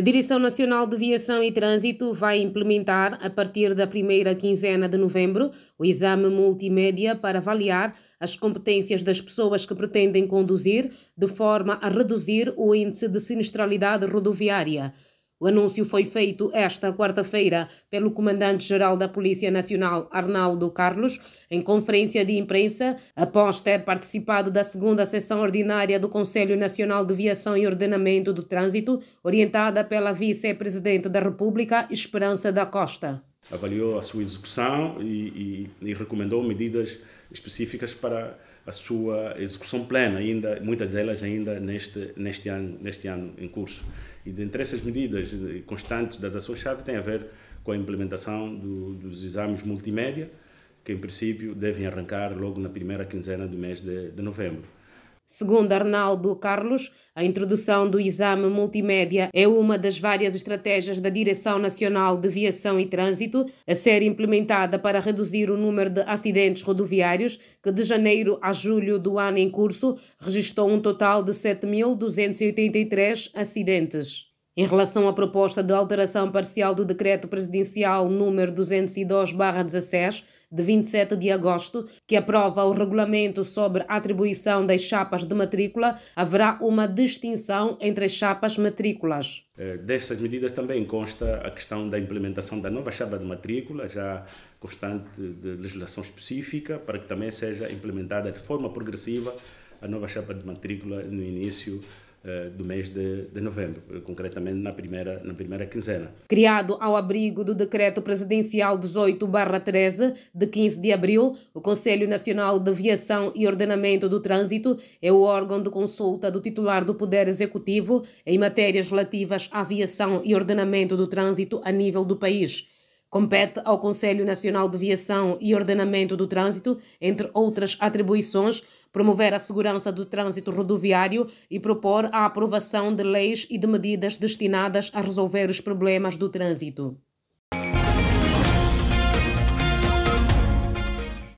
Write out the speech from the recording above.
A Direção Nacional de Viação e Trânsito vai implementar, a partir da primeira quinzena de novembro, o exame multimédia para avaliar as competências das pessoas que pretendem conduzir, de forma a reduzir o índice de sinistralidade rodoviária. O anúncio foi feito esta quarta-feira pelo Comandante-Geral da Polícia Nacional, Arnaldo Carlos, em conferência de imprensa, após ter participado da segunda sessão ordinária do Conselho Nacional de Viação e Ordenamento do Trânsito, orientada pela Vice-Presidente da República, Esperança da Costa avaliou a sua execução e, e, e recomendou medidas específicas para a sua execução plena, ainda muitas delas ainda neste neste ano neste ano em curso. E dentre essas medidas constantes das ações-chave tem a ver com a implementação do, dos exames multimédia, que em princípio devem arrancar logo na primeira quinzena do mês de, de novembro. Segundo Arnaldo Carlos, a introdução do exame multimédia é uma das várias estratégias da Direção Nacional de Viação e Trânsito a ser implementada para reduzir o número de acidentes rodoviários, que de janeiro a julho do ano em curso registrou um total de 7.283 acidentes. Em relação à proposta de alteração parcial do decreto presidencial número 202/16 de 27 de agosto, que aprova o regulamento sobre a atribuição das chapas de matrícula, haverá uma distinção entre as chapas matrículas. Eh, destas medidas também consta a questão da implementação da nova chapa de matrícula, já constante de legislação específica, para que também seja implementada de forma progressiva a nova chapa de matrícula no início eh, do mês de, de, novembro, concretamente na primeira, na primeira quinzena. Criado ao abrigo do Decreto Presidencial 18-13, de 15 de abril, o Conselho Nacional de Aviação e Ordenamento do Trânsito é o órgão de consulta do titular do Poder Executivo em matérias relativas à aviação e ordenamento do trânsito a nível do país. Compete ao Conselho Nacional de Viação e Ordenamento do Trânsito, entre outras atribuições, promover a segurança do trânsito rodoviário e propor a aprovação de leis e de medidas destinadas a resolver os problemas do trânsito.